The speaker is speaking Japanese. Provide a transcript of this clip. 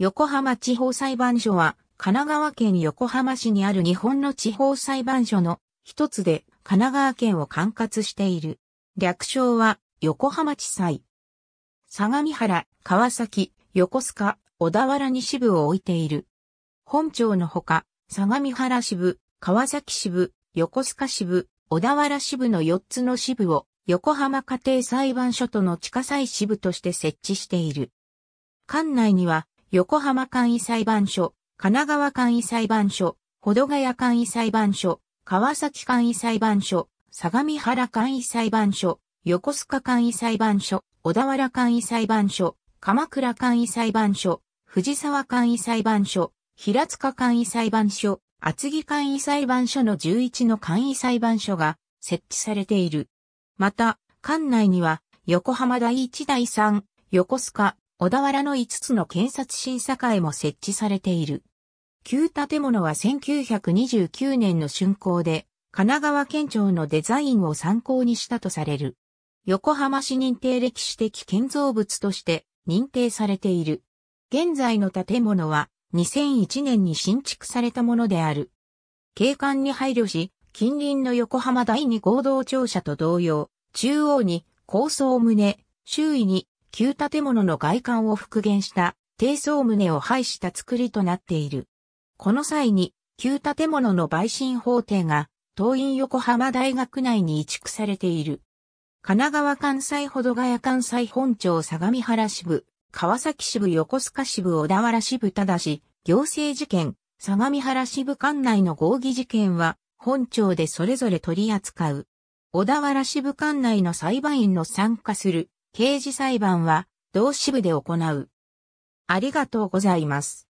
横浜地方裁判所は、神奈川県横浜市にある日本の地方裁判所の一つで、神奈川県を管轄している。略称は、横浜地裁。相模原、川崎、横須賀、小田原に支部を置いている。本庁のほか、相模原支部、川崎支部、横須賀支部、小田原支部の4つの支部を横浜家庭裁判所との地下裁支部として設置している。館内には横浜簡易裁判所、神奈川簡易裁判所、保土ヶ谷簡易裁判所、川崎簡易裁判所、相模原簡易裁判所、横須賀簡易裁判所、小田原簡易裁判所、鎌倉簡易裁判所、藤沢簡易裁判所、平塚簡易裁判所、厚木簡易裁判所の11の簡易裁判所が設置されている。また、館内には、横浜第1第3、横須賀、小田原の5つの検察審査会も設置されている。旧建物は1929年の竣工で、神奈川県庁のデザインを参考にしたとされる。横浜市認定歴史的建造物として認定されている。現在の建物は2001年に新築されたものである。景観に配慮し、近隣の横浜第二合同庁舎と同様、中央に高層棟、周囲に旧建物の外観を復元した低層棟を廃した作りとなっている。この際に、旧建物の陪審法廷が、東院横浜大学内に移築されている。神奈川関西保土ヶ谷関西本庁相模原支部、川崎支部横須賀支部小田原支部ただし、行政事件、相模原支部管内の合議事件は、本庁でそれぞれ取り扱う。小田原支部管内の裁判員の参加する刑事裁判は同支部で行う。ありがとうございます。